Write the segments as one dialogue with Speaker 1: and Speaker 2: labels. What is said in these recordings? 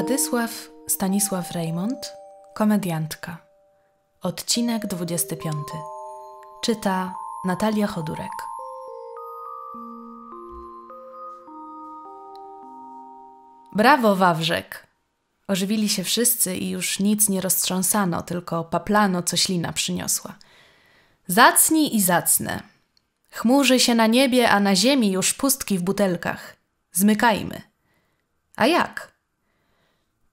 Speaker 1: Władysław Stanisław Rejmont, komediantka. Odcinek 25. Czyta Natalia Chodurek. Brawo, Wawrzek! Ożywili się wszyscy i już nic nie roztrząsano, tylko paplano, co ślina przyniosła. Zacni i zacne. Chmurzy się na niebie, a na ziemi już pustki w butelkach. Zmykajmy. A jak?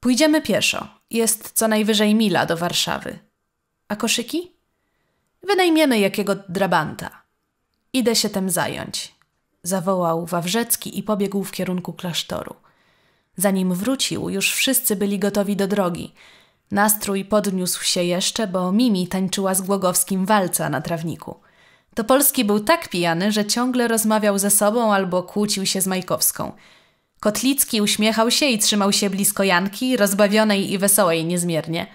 Speaker 1: Pójdziemy pieszo. Jest co najwyżej mila do Warszawy. A koszyki? Wynajmiemy jakiego drabanta. Idę się tem zająć. Zawołał Wawrzecki i pobiegł w kierunku klasztoru. Zanim wrócił, już wszyscy byli gotowi do drogi. Nastrój podniósł się jeszcze, bo Mimi tańczyła z Głogowskim walca na trawniku. To Polski był tak pijany, że ciągle rozmawiał ze sobą albo kłócił się z Majkowską – Kotlicki uśmiechał się i trzymał się blisko Janki, rozbawionej i wesołej niezmiernie.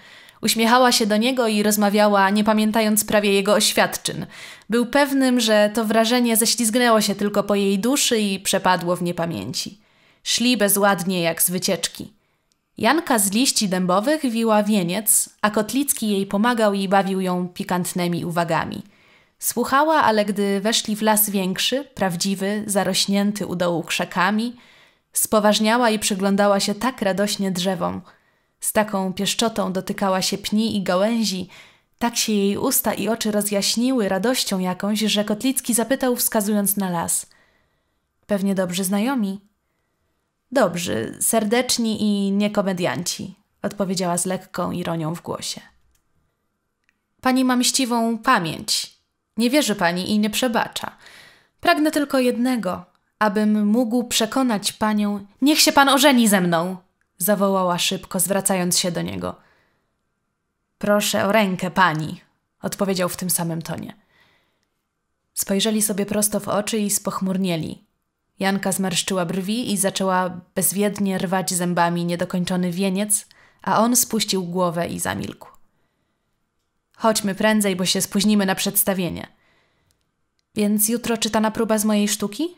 Speaker 1: Uśmiechała się do niego i rozmawiała, nie pamiętając prawie jego oświadczyn. Był pewnym, że to wrażenie ześlizgnęło się tylko po jej duszy i przepadło w niepamięci. Szli bezładnie jak z wycieczki. Janka z liści dębowych wiła wieniec, a Kotlicki jej pomagał i bawił ją pikantnymi uwagami. Słuchała, ale gdy weszli w las większy, prawdziwy, zarośnięty u dołu krzakami – Spoważniała i przyglądała się tak radośnie drzewom. Z taką pieszczotą dotykała się pni i gałęzi. Tak się jej usta i oczy rozjaśniły radością jakąś, że Kotlicki zapytał, wskazując na las. Pewnie dobrzy znajomi. Dobrzy, serdeczni i niekomedianci, odpowiedziała z lekką ironią w głosie. Pani ma mściwą pamięć. Nie wierzy pani i nie przebacza. Pragnę tylko jednego, abym mógł przekonać panią, niech się pan ożeni ze mną, zawołała szybko, zwracając się do niego. Proszę o rękę pani, odpowiedział w tym samym tonie. Spojrzeli sobie prosto w oczy i spochmurnieli. Janka zmarszczyła brwi i zaczęła bezwiednie rwać zębami niedokończony wieniec, a on spuścił głowę i zamilkł. Chodźmy prędzej, bo się spóźnimy na przedstawienie. Więc jutro czytana próba z mojej sztuki?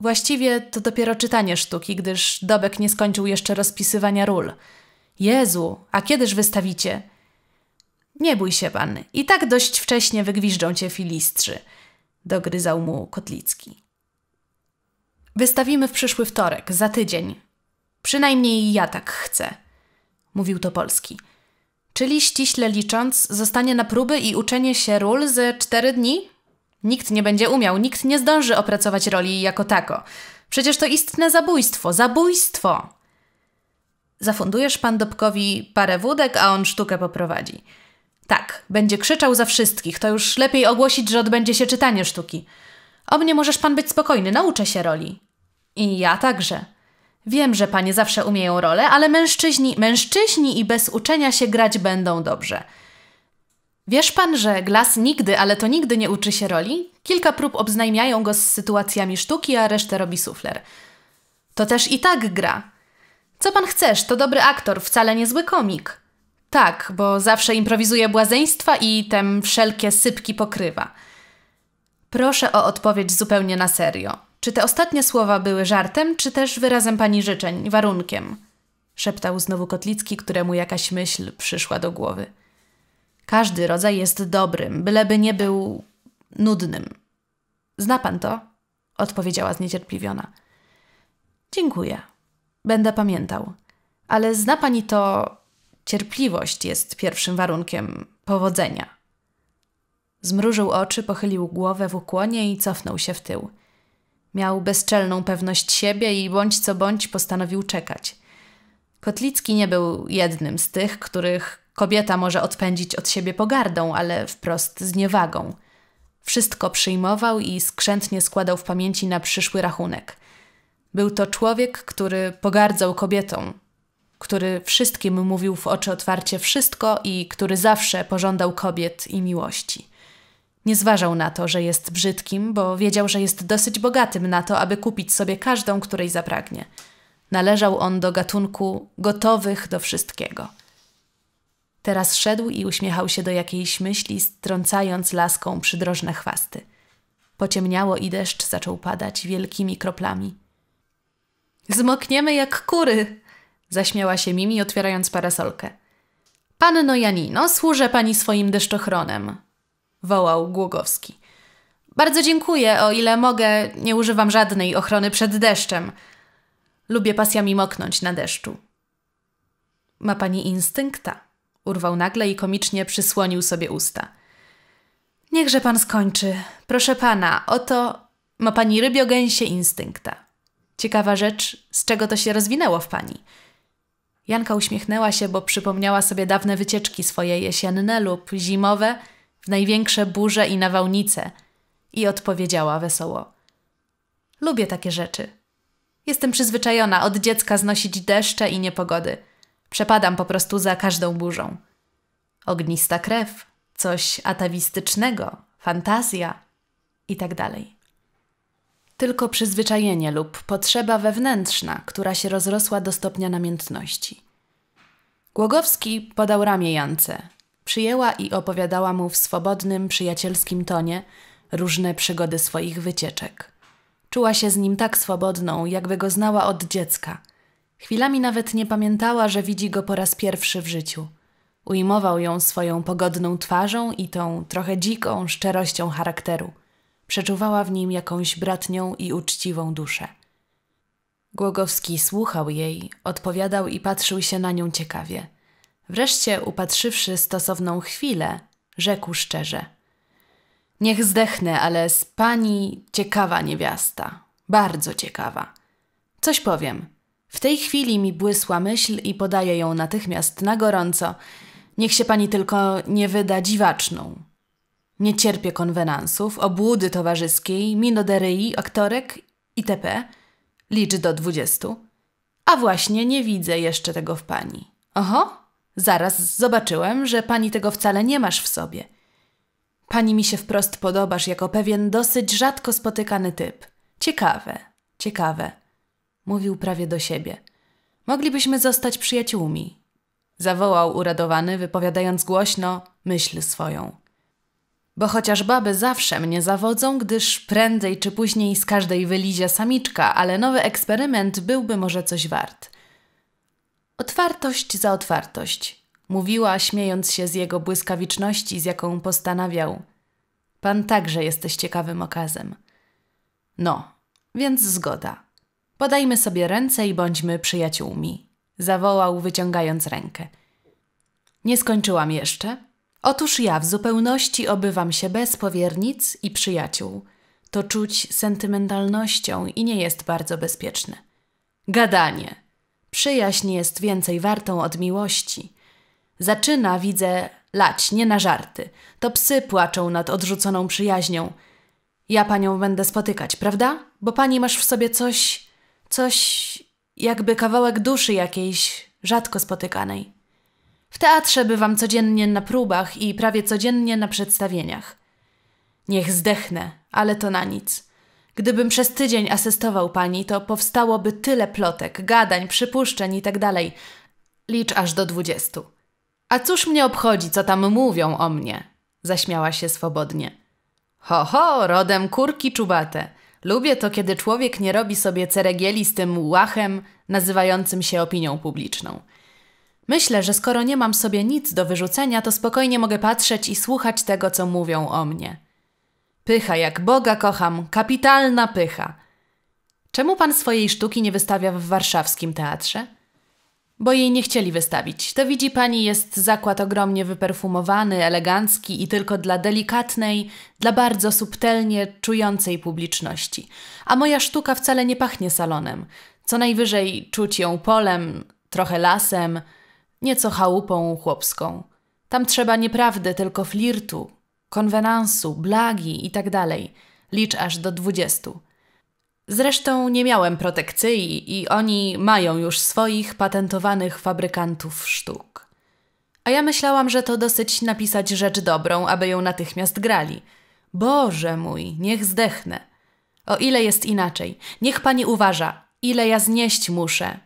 Speaker 1: Właściwie to dopiero czytanie sztuki, gdyż Dobek nie skończył jeszcze rozpisywania ról. Jezu, a kiedyż wystawicie? Nie bój się pan, i tak dość wcześnie wygwiżdżą cię filistrzy, dogryzał mu Kotlicki. Wystawimy w przyszły wtorek, za tydzień. Przynajmniej ja tak chcę, mówił to Polski. Czyli ściśle licząc, zostanie na próby i uczenie się ról ze cztery dni? Nikt nie będzie umiał, nikt nie zdąży opracować roli jako tako. Przecież to istne zabójstwo, zabójstwo! Zafundujesz pan Dobkowi parę wódek, a on sztukę poprowadzi. Tak, będzie krzyczał za wszystkich, to już lepiej ogłosić, że odbędzie się czytanie sztuki. O mnie możesz pan być spokojny, nauczę się roli. I ja także. Wiem, że panie zawsze umieją rolę, ale mężczyźni, mężczyźni i bez uczenia się grać będą dobrze. Wiesz pan, że Glas nigdy, ale to nigdy nie uczy się roli? Kilka prób obznajmiają go z sytuacjami sztuki, a resztę robi sufler. To też i tak gra. Co pan chcesz, to dobry aktor, wcale niezły komik. Tak, bo zawsze improwizuje błazeństwa i tem wszelkie sypki pokrywa. Proszę o odpowiedź zupełnie na serio. Czy te ostatnie słowa były żartem, czy też wyrazem pani życzeń, warunkiem? Szeptał znowu Kotlicki, któremu jakaś myśl przyszła do głowy. Każdy rodzaj jest dobrym, byleby nie był nudnym. Zna pan to? odpowiedziała zniecierpliwiona. Dziękuję. Będę pamiętał. Ale zna pani to, cierpliwość jest pierwszym warunkiem powodzenia. Zmrużył oczy, pochylił głowę w ukłonie i cofnął się w tył. Miał bezczelną pewność siebie i bądź co bądź postanowił czekać. Kotlicki nie był jednym z tych, których Kobieta może odpędzić od siebie pogardą, ale wprost z niewagą. Wszystko przyjmował i skrzętnie składał w pamięci na przyszły rachunek. Był to człowiek, który pogardzał kobietą, który wszystkim mówił w oczy otwarcie wszystko i który zawsze pożądał kobiet i miłości. Nie zważał na to, że jest brzydkim, bo wiedział, że jest dosyć bogatym na to, aby kupić sobie każdą, której zapragnie. Należał on do gatunku gotowych do wszystkiego. Teraz szedł i uśmiechał się do jakiejś myśli, strącając laską przydrożne chwasty. Pociemniało i deszcz zaczął padać wielkimi kroplami. Zmokniemy jak kury! zaśmiała się Mimi, otwierając parasolkę. Panno Janino, służę pani swoim deszczochronem, wołał Głogowski. Bardzo dziękuję, o ile mogę, nie używam żadnej ochrony przed deszczem. Lubię pasjami moknąć na deszczu. Ma pani instynkta, urwał nagle i komicznie przysłonił sobie usta. Niechże pan skończy. Proszę pana, oto ma pani rybiogęsie instynkta. Ciekawa rzecz, z czego to się rozwinęło w pani. Janka uśmiechnęła się, bo przypomniała sobie dawne wycieczki swoje jesienne lub zimowe w największe burze i nawałnice i odpowiedziała wesoło. Lubię takie rzeczy. Jestem przyzwyczajona od dziecka znosić deszcze i niepogody – Przepadam po prostu za każdą burzą. Ognista krew, coś atawistycznego, fantazja i tak dalej. Tylko przyzwyczajenie lub potrzeba wewnętrzna, która się rozrosła do stopnia namiętności. Głogowski podał ramię Jance. Przyjęła i opowiadała mu w swobodnym, przyjacielskim tonie różne przygody swoich wycieczek. Czuła się z nim tak swobodną, jakby go znała od dziecka – Chwilami nawet nie pamiętała, że widzi go po raz pierwszy w życiu. Ujmował ją swoją pogodną twarzą i tą trochę dziką szczerością charakteru. Przeczuwała w nim jakąś bratnią i uczciwą duszę. Głogowski słuchał jej, odpowiadał i patrzył się na nią ciekawie. Wreszcie, upatrzywszy stosowną chwilę, rzekł szczerze: Niech zdechnę, ale z pani ciekawa niewiasta, bardzo ciekawa. Coś powiem. W tej chwili mi błysła myśl i podaję ją natychmiast na gorąco. Niech się pani tylko nie wyda dziwaczną. Nie cierpię konwenansów, obłudy towarzyskiej, minoderyi, aktorek itp. Licz do dwudziestu. A właśnie nie widzę jeszcze tego w pani. Oho, zaraz zobaczyłem, że pani tego wcale nie masz w sobie. Pani mi się wprost podobasz jako pewien dosyć rzadko spotykany typ. Ciekawe, ciekawe. Mówił prawie do siebie. Moglibyśmy zostać przyjaciółmi. Zawołał uradowany, wypowiadając głośno myśl swoją. Bo chociaż baby zawsze mnie zawodzą, gdyż prędzej czy później z każdej wylizia samiczka, ale nowy eksperyment byłby może coś wart. Otwartość za otwartość, mówiła, śmiejąc się z jego błyskawiczności, z jaką postanawiał. Pan także jesteś ciekawym okazem. No, więc zgoda. Podajmy sobie ręce i bądźmy przyjaciółmi, zawołał, wyciągając rękę. Nie skończyłam jeszcze. Otóż ja w zupełności obywam się bez powiernic i przyjaciół. To czuć sentymentalnością i nie jest bardzo bezpieczne. Gadanie. Przyjaźń jest więcej wartą od miłości. Zaczyna, widzę, lać, nie na żarty. To psy płaczą nad odrzuconą przyjaźnią. Ja panią będę spotykać, prawda? Bo pani masz w sobie coś Coś jakby kawałek duszy jakiejś rzadko spotykanej. W teatrze bywam codziennie na próbach i prawie codziennie na przedstawieniach. Niech zdechnę, ale to na nic. Gdybym przez tydzień asystował pani, to powstałoby tyle plotek, gadań, przypuszczeń itd. Tak Licz aż do dwudziestu. A cóż mnie obchodzi, co tam mówią o mnie? Zaśmiała się swobodnie. Ho, ho, rodem kurki czubate. Lubię to, kiedy człowiek nie robi sobie ceregieli z tym łachem nazywającym się opinią publiczną. Myślę, że skoro nie mam sobie nic do wyrzucenia, to spokojnie mogę patrzeć i słuchać tego, co mówią o mnie. Pycha, jak Boga kocham, kapitalna pycha. Czemu pan swojej sztuki nie wystawia w warszawskim teatrze? bo jej nie chcieli wystawić. To widzi pani, jest zakład ogromnie wyperfumowany, elegancki i tylko dla delikatnej, dla bardzo subtelnie czującej publiczności. A moja sztuka wcale nie pachnie salonem. Co najwyżej czuć ją polem, trochę lasem, nieco chałupą chłopską. Tam trzeba nieprawdę, tylko flirtu, konwenansu, blagi i tak dalej. Licz aż do dwudziestu. Zresztą nie miałem protekcji i oni mają już swoich patentowanych fabrykantów sztuk. A ja myślałam, że to dosyć napisać rzecz dobrą, aby ją natychmiast grali. Boże mój, niech zdechnę. O ile jest inaczej, niech pani uważa, ile ja znieść muszę,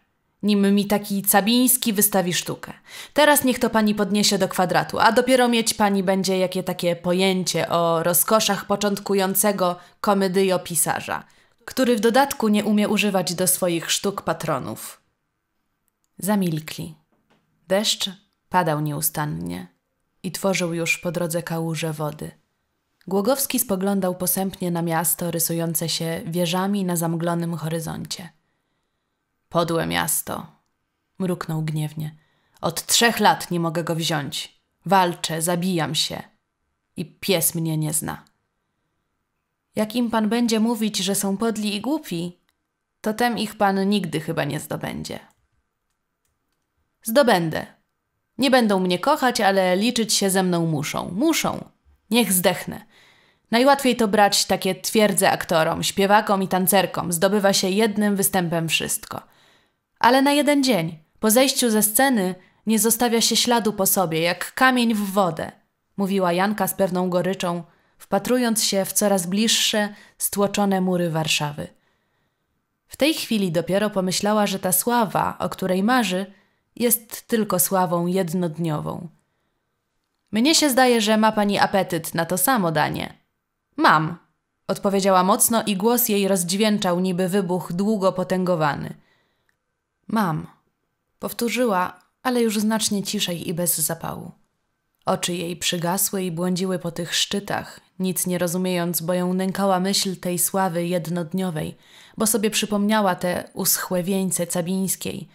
Speaker 1: nim mi taki cabiński wystawi sztukę. Teraz niech to pani podniesie do kwadratu, a dopiero mieć pani będzie jakie takie pojęcie o rozkoszach początkującego komedyjopisarza. pisarza który w dodatku nie umie używać do swoich sztuk patronów. Zamilkli. Deszcz padał nieustannie i tworzył już po drodze kałuże wody. Głogowski spoglądał posępnie na miasto rysujące się wieżami na zamglonym horyzoncie. Podłe miasto, mruknął gniewnie. Od trzech lat nie mogę go wziąć. Walczę, zabijam się. I pies mnie nie zna. Jak im pan będzie mówić, że są podli i głupi, to tem ich pan nigdy chyba nie zdobędzie. Zdobędę. Nie będą mnie kochać, ale liczyć się ze mną muszą. Muszą. Niech zdechnę. Najłatwiej to brać takie twierdze aktorom, śpiewakom i tancerkom. Zdobywa się jednym występem wszystko. Ale na jeden dzień, po zejściu ze sceny, nie zostawia się śladu po sobie, jak kamień w wodę, mówiła Janka z pewną goryczą – wpatrując się w coraz bliższe, stłoczone mury Warszawy. W tej chwili dopiero pomyślała, że ta sława, o której marzy, jest tylko sławą jednodniową. Mnie się zdaje, że ma pani apetyt na to samo danie. Mam, odpowiedziała mocno i głos jej rozdźwięczał niby wybuch długo potęgowany. Mam, powtórzyła, ale już znacznie ciszej i bez zapału. Oczy jej przygasły i błądziły po tych szczytach, nic nie rozumiejąc, bo ją nękała myśl tej sławy jednodniowej, bo sobie przypomniała te uschłe wieńce cabińskiej,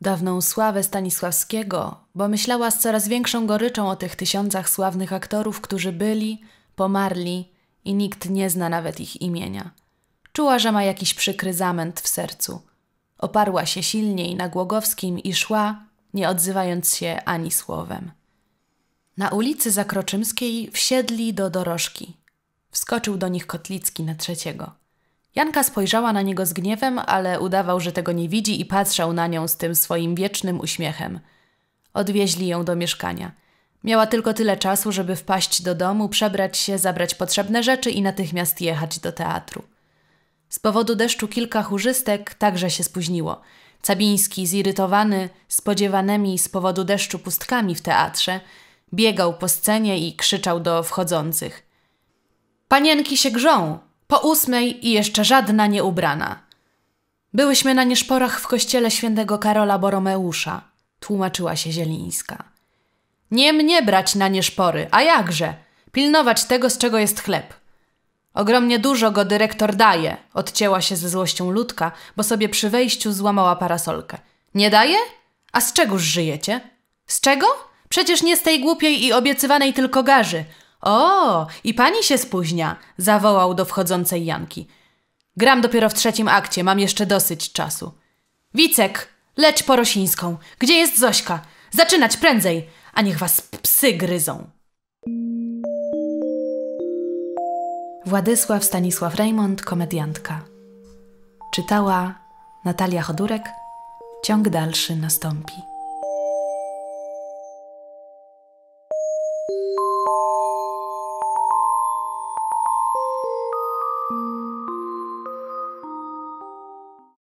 Speaker 1: dawną sławę Stanisławskiego, bo myślała z coraz większą goryczą o tych tysiącach sławnych aktorów, którzy byli, pomarli i nikt nie zna nawet ich imienia. Czuła, że ma jakiś przykry zamęt w sercu. Oparła się silniej na Głogowskim i szła, nie odzywając się ani słowem. Na ulicy Zakroczymskiej wsiedli do dorożki. Wskoczył do nich Kotlicki na trzeciego. Janka spojrzała na niego z gniewem, ale udawał, że tego nie widzi i patrzał na nią z tym swoim wiecznym uśmiechem. Odwieźli ją do mieszkania. Miała tylko tyle czasu, żeby wpaść do domu, przebrać się, zabrać potrzebne rzeczy i natychmiast jechać do teatru. Z powodu deszczu kilka chórzystek także się spóźniło. Cabiński, zirytowany spodziewanymi z powodu deszczu pustkami w teatrze, Biegał po scenie i krzyczał do wchodzących. Panienki się grzą, po ósmej i jeszcze żadna nie ubrana. Byłyśmy na nieszporach w kościele świętego Karola Boromeusza, tłumaczyła się Zielińska. Nie mnie brać na nieszpory, a jakże? Pilnować tego, z czego jest chleb. Ogromnie dużo go dyrektor daje, odcięła się ze złością ludka, bo sobie przy wejściu złamała parasolkę. Nie daje? A z czego żyjecie? Z czego? Przecież nie z tej głupiej i obiecywanej tylko garzy. O, i pani się spóźnia, zawołał do wchodzącej Janki. Gram dopiero w trzecim akcie, mam jeszcze dosyć czasu. Wicek, leć po Rosińską. Gdzie jest Zośka? Zaczynać prędzej, a niech was psy gryzą. Władysław Stanisław Raymond, komediantka. Czytała Natalia Chodurek. Ciąg dalszy nastąpi.